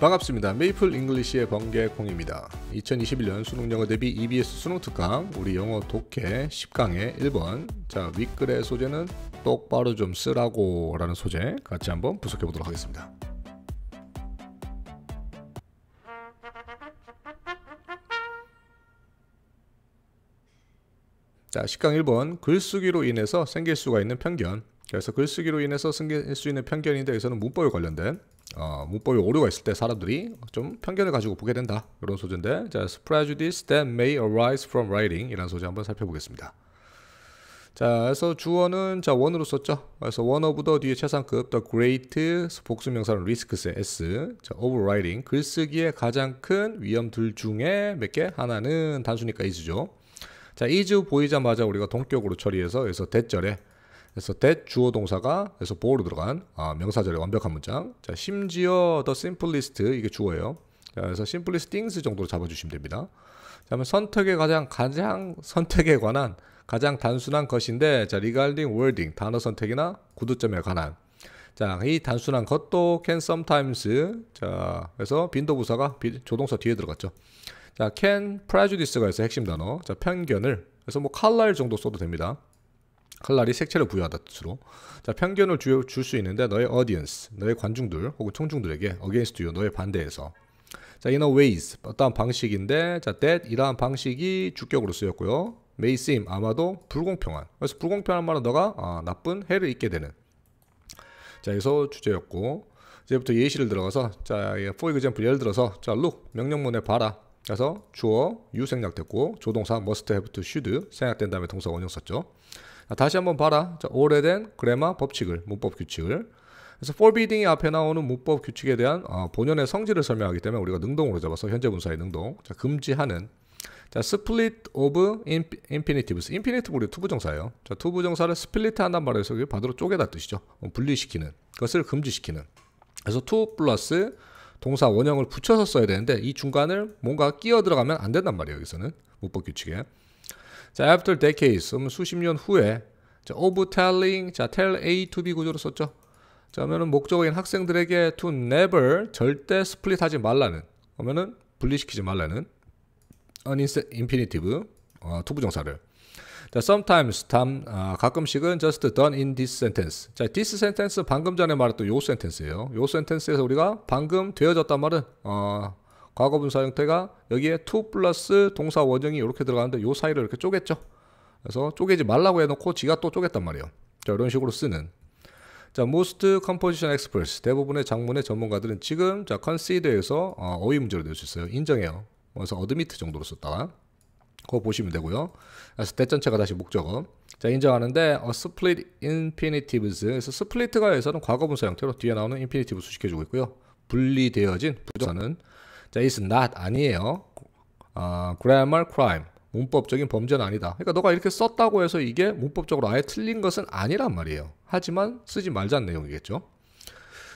반갑습니다. 메이플 잉글리시의 번개콩입니다. 2021년 수능영어 대비 EBS 수능 특강 우리 영어 독해 10강의 1번 자 윗글의 소재는 똑바로 좀 쓰라고 라는 소재 같이 한번 분석해 보도록 하겠습니다. 자, 식강 1번 글쓰기로 인해서 생길 수가 있는 편견. 그래서 글쓰기로 인해서 생길 수 있는 편견인데 여기서는 문법에 관련된 어, 문법에 오류가 있을 때 사람들이 좀 편견을 가지고 보게 된다. 이런 소재인데 자, prejudice that may arise from writing 이라는 소재 한번 살펴보겠습니다. 자, 그래서 주어는 자 원으로 썼죠. 그래서 one of the 뒤에 최상급 the great 복수명사는 risks의 s 자 overriding 글쓰기에 가장 큰 위험들 중에 몇 개 하나는 단순히까 is죠. 자 is 보이자마자 우리가 동격으로 처리해서 그래서 대절에 그래서 that 주어 동사가 그래서 b o 로 들어간 아, 명사절의 완벽한 문장. 자, 심지어 the simplest 이게 주어예요. 자, 그래서 simplest things 정도로 잡아주시면 됩니다. 자, 그러면 선택에 가장 가장 선택에 관한 가장 단순한 것인데 자, regarding wording 단어 선택이나 구두점에 관한 자, 이 단순한 것도 can sometimes 자, 그래서 빈도 부사가 조동사 뒤에 들어갔죠. 자, can prejudice가 있어 핵심 단어. 자, 편견을 그래서 뭐 칼날 정도 써도 됩니다. 칼날이 색채를 부여하다 뜻으로 자 편견을 줄 수 있는데 너의 audience, 너의 관중들 혹은 청중들에게 against you, 너의 반대에서 자 in a ways, 어떤 방식인데 자 that 이러한 방식이 주격으로 쓰였고요 may seem, 아마도 불공평한 그래서 불공평한 말은 너가 아, 나쁜 해를 입게 되는 자 여기서 주제였고 이제부터 예시를 들어가서 자 예, for example 예를 들어서 자 look 명령문에 봐라 그래서 주어 유 생략됐고 조동사 must have to should 생략된 다음에 동사 원형 썼죠 다시 한번 봐라. 자, 오래된 그래마 법칙을, 문법 규칙을. 그래서 forbidding이 앞에 나오는 문법 규칙에 대한 어, 본연의 성질을 설명하기 때문에 우리가 능동으로 잡아서 현재 분사의 능동. 자, 금지하는. 자, split of infinitives. i n f i n i t i v e 우리 투부정사예요. 자, 투부정사를 split 한단 말에서 바로 쪼개다 뜻이죠. 음, 분리시키는. 그것을 금지시키는. 그래서 to 플러스 동사 원형을 붙여서 써야 되는데 이 중간을 뭔가 끼어 들어가면 안 된단 말이에요. 여기서는 문법 규칙에. 자, after decades, 그러면 수십 년 후에 자, of telling, 자, tell A to B 구조로 썼죠. 자, 그러면 목적인 학생들에게 to never 절대 스플릿 하지 말라는 그러면 분리시키지 말라는 an infinitive 어, 투부정사를 자, sometimes 담, 아, 가끔씩은 just done in this sentence. 자, this sentence 방금 전에 말했던 요 센텐스예요. 요 센텐스에서 우리가 방금 되어졌단 말은 어, 과거 분사 형태가 여기에 to 플러스 동사 원형이 이렇게 들어가는데 요 사이를 이렇게 쪼갰죠. 그래서 쪼개지 말라고 해놓고 지가 또 쪼갰단 말이에요. 자, 이런 식으로 쓰는. 자, most composition experts 대부분의 작문의 전문가들은 지금 자 c o n s i d e 에서 어, 어휘 문제로 될 수 있어요. 인정해요. 그래서 admit 정도로 썼다가 그거 보시면 되고요. 그래서 대전체가 다시 목적어. 자, 인정하는데 어, split infinitives. 그래서 split가 에서는 과거분사 형태로 뒤에 나오는 i n f i n i t i v e 수식해주고 있고요. 분리되어진 부정사는 자, is not 아니에요. 아, grammar crime. 문법적인 범죄는 아니다. 그러니까 너가 이렇게 썼다고 해서 이게 문법적으로 아예 틀린 것은 아니란 말이에요. 하지만 쓰지 말자는 내용이겠죠.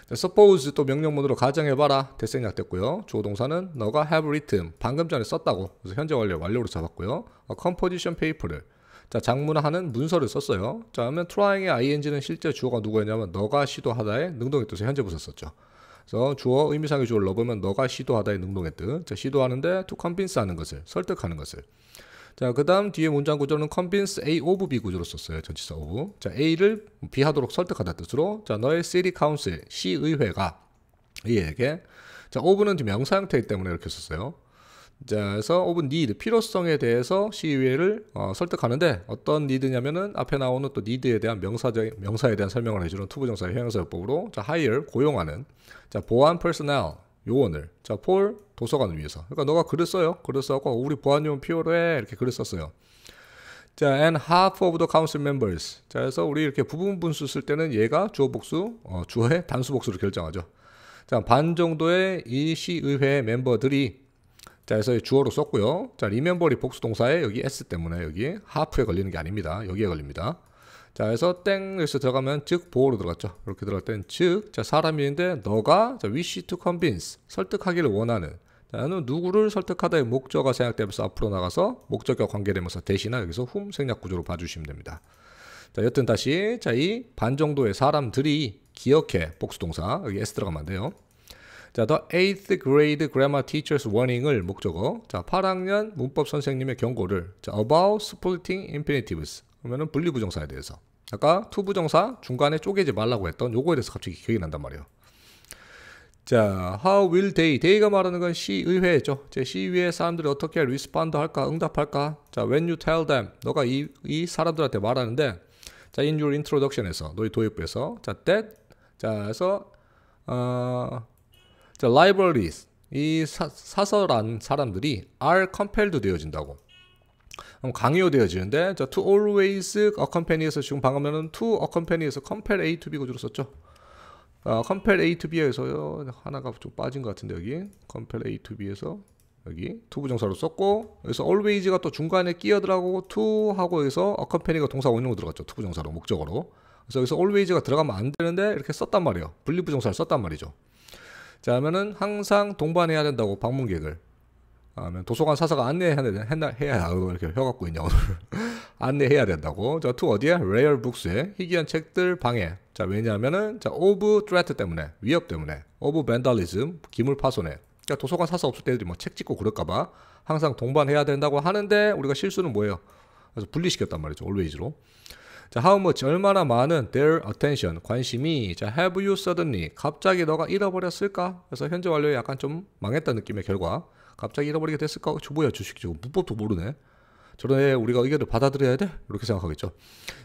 자, suppose 또 명령문으로 가정해봐라. 대생략됐고요. 주동사는 너가 have written. 방금 전에 썼다고. 그래서 현재 완료 완료로 잡았고요. 아, composition paper를. 자, 장문하는 문서를 썼어요. 자, 그러면 trying의 ing는 실제 주어가 누구였냐면 너가 시도하다에 능동이 떠 현재 부서 썼죠. 그래서 주어 의미상의 주어를 넣어보면 너가 시도하다에 능동했듯 자, 시도하는데 to convince 하는 것을 설득하는 것을 자, 그 다음 뒤에 문장 구조는 convince A of B 구조로 썼어요. 전치사 of. 자, A를 B 하도록 설득하다 뜻으로, 자, 너의 city council, 시의회가 A에게, 자, of는 명사 형태이기 때문에 이렇게 썼어요. 자, 그래서 오븐 니드 필요성에 대해서 시의회를 어, 설득하는데 어떤 니드냐면은 앞에 나오는 또 니드에 대한 명사적 명사에 대한 설명을 해주는 투부정사의 형용사법으로자 하이얼 고용하는 자 보안 퍼스널 요원을 자 폴 도서관을 위해서 그러니까 너가 글을 써요 글을 써고 우리 보안 요원 필요해 이렇게 글을 썼어요 자, and half of the council members. 자, 그래서 우리 이렇게 부분 분수 쓸 때는 얘가 주어 복수, 어, 주어의 단수 복수를 결정하죠. 자, 반 정도의 이 시의회 멤버들이 자, 그래서 주어로 썼고요. 자, 리멤버리 복수 동사에 여기 s 때문에 여기 하프에 걸리는 게 아닙니다. 여기에 걸립니다. 자, 그래서 땡에서 들어가면 즉 보호로 들어갔죠. 이렇게 들어갈 땐 즉, 자, 사람인데 너가 자, wish to convince 설득하기를 원하는 자, 나는 누구를 설득하다의 목적가생각되면서 앞으로 나가서 목적과 관계되면서 대신 여기서 whom 생략 구조로 봐주시면 됩니다. 자, 여튼 다시 자, 이 반 정도의 사람들이 기억해 복수 동사 여기 s 들어가면 안 돼요. 자, The Eighth Grade Grammar Teacher's Warning을 목적어. 자, 8학년 문법 선생님의 경고를. 자, about splitting infinitives. 그러면은 분리부정사에 대해서. 아까 투부정사 중간에 쪼개지 말라고 했던 요거에 대해서 갑자기 기억이 난단 말이에요. 자, how will they? they가 말하는 건 시의회죠. 제 시의회 사람들이 어떻게 리스폰드 할까, 응답할까? 자, when you tell them, 너가 이, 이 사람들한테 말하는데, 자, in your introduction에서, 너희 도입부에서, 자, that, 자, 그래서, 어, 자, libraries 이 사, 사설한 사람들이 are compelled 되어진다고. 그럼 강요되어지는데 자, to always accompany에서 지금 방금 은 to accompany에서 compel A to B 구조로 썼죠. 어, compel A to b 에서 하나가 좀 빠진 것 같은데 여기 compel A to B에서 여기 투부정사로 썼고 여기서 always가 또 중간에 끼어들어가고 to 하고 여기서 accompany가 동사 원형으로 들어갔죠 투부정사로 목적으로 그래서 여기서 always가 들어가면 안 되는데 이렇게 썼단 말이에요 분리부정사를 썼단 말이죠 자, 그면은 항상 동반해야 된다고 방문객을. 아, 러 도서관 사서가 안내해야 해다 해야 아, 이렇게 혀 갖고 있냐 오늘. 안내해야 된다고. 자, 투 어디야? 레어 이 북스에 희귀한 책들 방해. 자, 왜냐하면은 자, 오브 트레트 때문에 위협 때문에 오브 밴달리즘 기물 파손에. 그러니까 도서관 사서 없을 때들이 뭐책 찍고 그럴까봐 항상 동반해야 된다고 하는데 우리가 실수는 뭐예요? 그래서 분리시켰단 말이죠. 올웨이즈로. 자, how much 얼마나 많은 their attention 관심이 자, have you suddenly 갑자기 너가 잃어버렸을까? 그래서 현재 완료에 약간 좀 망했다 느낌의 결과. 갑자기 잃어버리게 됐을까? 어, 주부야 주식 지금 문법도 모르네. 저런 애 우리가 의견을 받아들여야 돼? 이렇게 생각하겠죠.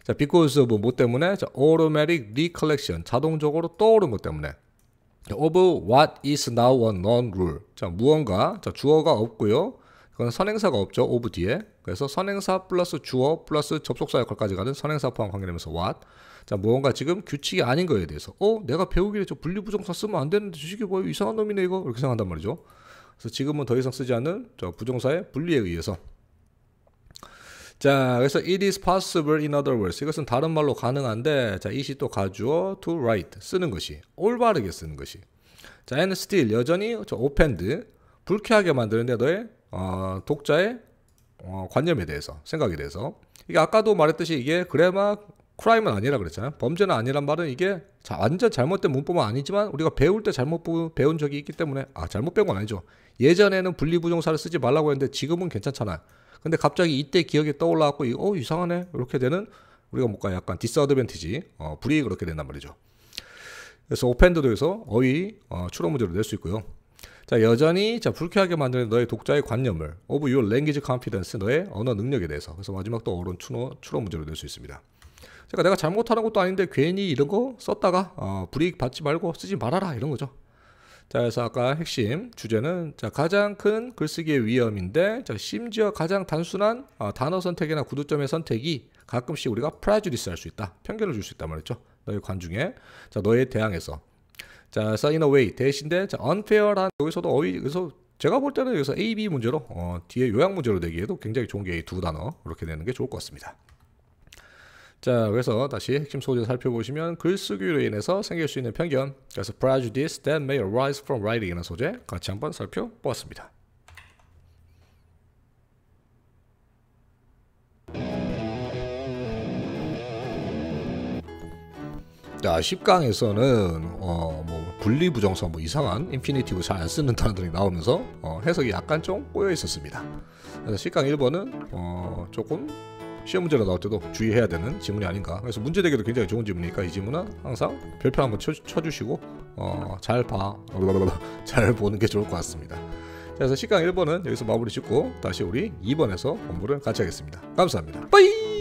자, because o 뭐 때문에? 자, automatic recollection 자동적으로 떠오른 것 뭐 때문에. of what is now a non-rule. 자, 무언가 자, 주어가 없고요. 그건 선행사가 없죠. 오브 뒤에. 그래서 선행사 플러스 주어 플러스 접속사 역할까지 가는 선행사 포함 관계되면서 what. 자, 무언가 지금 규칙이 아닌 거에 대해서 어? 내가 배우기에 저 분리부정사 쓰면 안 되는데 주식이 뭐 이상한 놈이네 이거? 이렇게 생각한단 말이죠. 그래서 지금은 더 이상 쓰지 않는 저 부정사의 분리에 의해서 자, 그래서 it is possible in other words. 이것은 다른 말로 가능한데, 자, 이 시 또 가주어 to write. 쓰는 것이. 올바르게 쓰는 것이. 자, and still. 여전히 저 offend. 불쾌하게 만드는데 너의 어, 독자의 어, 관념에 대해서 생각에 대해서 이게 아까도 말했듯이 이게 그래마 크라임은 아니라 그랬잖아요. 범죄는 아니란 말은 이게 자, 완전 잘못된 문법은 아니지만 우리가 배울 때 잘못 배운 적이 있기 때문에 아 잘못 배운 건 아니죠. 예전에는 분리부정사를 쓰지 말라고 했는데 지금은 괜찮잖아요. 근데 갑자기 이때 기억이 떠올라갖고 어 이상하네 이렇게 되는 우리가 뭔가 약간 디스어드밴티지 어, 불이익 그렇게 된단 말이죠. 그래서 오펜드도에서 어휘 어, 출원 문제로 낼 수 있고요. 자, 여전히 자, 불쾌하게 만드는 너의 독자의 관념을 of your language confidence 너의 언어 능력에 대해서. 그래서 마지막 또 어론 추론, 추론 문제로 낼수 있습니다. 제러 그러니까 내가 잘못하는 것도 아닌데 괜히 이런 거 썼다가 어, 불이익 받지 말고 쓰지 말아라 이런 거죠. 자, 그래서 아까 핵심 주제는 자, 가장 큰 글쓰기의 위험인데 자, 심지어 가장 단순한 어, 단어 선택이나 구두점의 선택이 가끔씩 우리가 프라주디스 할 수 있다. 편견을 줄 수있다 말이죠. 너의 관중에 자, 너의 대항에서 자, sign away 대신데 자, unfair한 여기서도 어휘 여기서 제가 볼 때는 여기서 A, B 문제로 어, 뒤에 요약 문제로 내기에도 굉장히 좋은 게 두 단어 이렇게 되는 게 좋을 것 같습니다. 자, 그래서 다시 핵심 소재 살펴보시면 글쓰기로 인해서 생길 수 있는 편견, 그래서 prejudice that may arise from writing이라는 소재 같이 한번 살펴보았습니다. 자, 아, 10강에서는 어, 뭐분리부정성뭐 이상한 인피니티브 뭐 잘안 쓰는 단어들이 나오면서 어, 해석이 약간 좀 꼬여 있었습니다. 그래서 10강 1번은 어, 조금 시험 문제로 나올 때도 주의해야 되는 지문이 아닌가. 그래서 문제 되기도 굉장히 좋은 지문이니까 이 지문은 항상 별표 한번 쳐, 주시고 어, 잘 봐, 잘 보는 게 좋을 것 같습니다. 그래서 10강 1번은 여기서 마무리 짓고 다시 우리 2번에서 공부를 같이 하겠습니다. 감사합니다. 빠이!